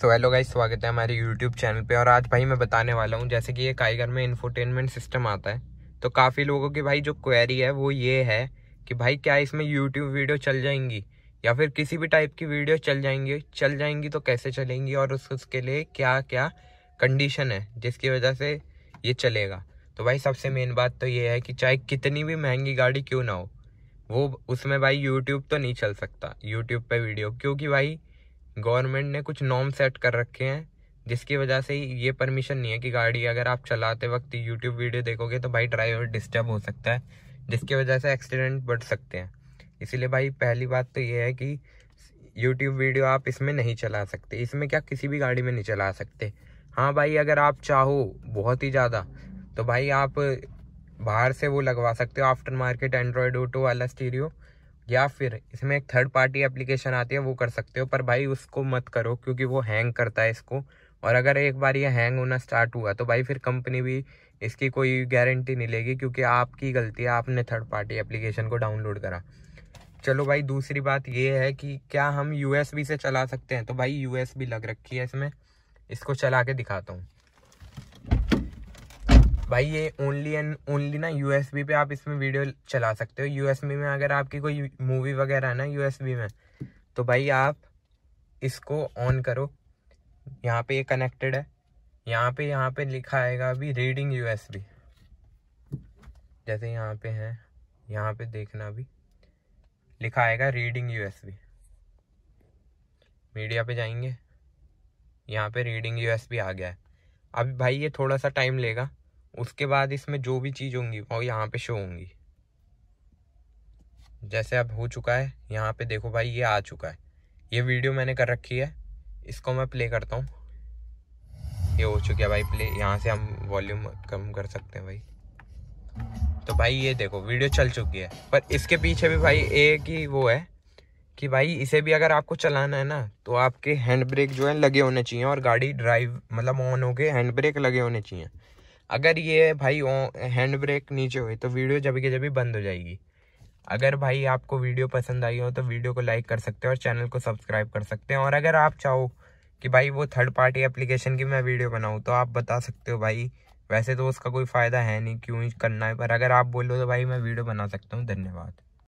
so hello guys स्वागत है हमारे यूट्यूब चैनल पे और आज भाई मैं बताने वाला हूँ जैसे कि ये काइगर में इन्फोटेनमेंट सिस्टम आता है तो काफ़ी लोगों की भाई जो क्वेरी है वो ये है कि भाई क्या इसमें यूट्यूब वीडियो चल जाएंगी या फिर किसी भी टाइप की वीडियो चल जाएंगी चल जाएंगी तो कैसे चलेंगी और उस, उसके लिए क्या क्या कंडीशन है जिसकी वजह से ये चलेगा तो भाई सबसे मेन बात तो ये है कि चाहे कितनी भी महंगी गाड़ी क्यों ना हो वो उसमें भाई यूट्यूब तो नहीं चल सकता यूट्यूब पर वीडियो क्योंकि भाई गवर्नमेंट ने कुछ नॉर्म सेट कर रखे हैं जिसकी वजह से ये परमिशन नहीं है कि गाड़ी अगर आप चलाते वक्त यूट्यूब वीडियो देखोगे तो भाई ड्राइवर डिस्टर्ब हो सकता है जिसकी वजह से एक्सीडेंट बढ़ सकते हैं इसीलिए भाई पहली बात तो ये है कि यूट्यूब वीडियो आप इसमें नहीं चला सकते इसमें क्या किसी भी गाड़ी में नहीं चला सकते हाँ भाई अगर आप चाहो बहुत ही ज़्यादा तो भाई आप बाहर से वो लगवा सकते हो आफ्टर मार्केट एंड्रॉयड ऑटो वाला स्टीरियो या फिर इसमें एक थर्ड पार्टी एप्लीकेशन आती है वो कर सकते हो पर भाई उसको मत करो क्योंकि वो हैंग करता है इसको और अगर एक बार ये हैंग होना स्टार्ट हुआ तो भाई फिर कंपनी भी इसकी कोई गारंटी नहीं लेगी क्योंकि आपकी गलती है आपने थर्ड पार्टी एप्लीकेशन को डाउनलोड करा चलो भाई दूसरी बात ये है कि क्या हम यूएसबी से चला सकते हैं तो भाई यूएसबी लग रखी है इसमें इसको चला के दिखाता हूँ भाई ये ओनली एंड ओनली ना यू पे आप इसमें वीडियो चला सकते हो यू में अगर आपकी कोई मूवी वगैरह है ना यू में तो भाई आप इसको ऑन करो यहाँ पे ये कनेक्टेड है यहाँ पे यहाँ पे लिखा आएगा अभी रीडिंग यू जैसे यहाँ पे है यहाँ पे देखना अभी लिखा आएगा रीडिंग यू मीडिया पे जाएंगे यहाँ पे रीडिंग यू आ गया है अब भाई ये थोड़ा सा टाइम लेगा उसके बाद इसमें जो भी चीज़ होंगी वो यहाँ पे शो होंगी जैसे अब हो चुका है यहाँ पे देखो भाई ये आ चुका है ये वीडियो मैंने कर रखी है इसको मैं प्ले करता हूँ ये हो चुका है भाई प्ले यहाँ से हम वॉल्यूम कम कर सकते हैं भाई तो भाई ये देखो वीडियो चल चुकी है पर इसके पीछे भी भाई एक ही वो है कि भाई इसे भी अगर आपको चलाना है ना तो आपके हैंड ब्रेक जो है लगे होने चाहिए और गाड़ी ड्राइव मतलब ऑन गए हैंड ब्रेक लगे होने चाहिए अगर ये भाई हैंड ब्रेक नीचे हुई तो वीडियो जब के जब बंद हो जाएगी अगर भाई आपको वीडियो पसंद आई हो तो वीडियो को लाइक कर सकते हो और चैनल को सब्सक्राइब कर सकते हैं और अगर आप चाहो कि भाई वो थर्ड पार्टी एप्लीकेशन की मैं वीडियो बनाऊँ तो आप बता सकते हो भाई वैसे तो उसका कोई फ़ायदा है नहीं क्यों करना है पर अगर आप बोलो तो भाई मैं वीडियो बना सकता हूँ धन्यवाद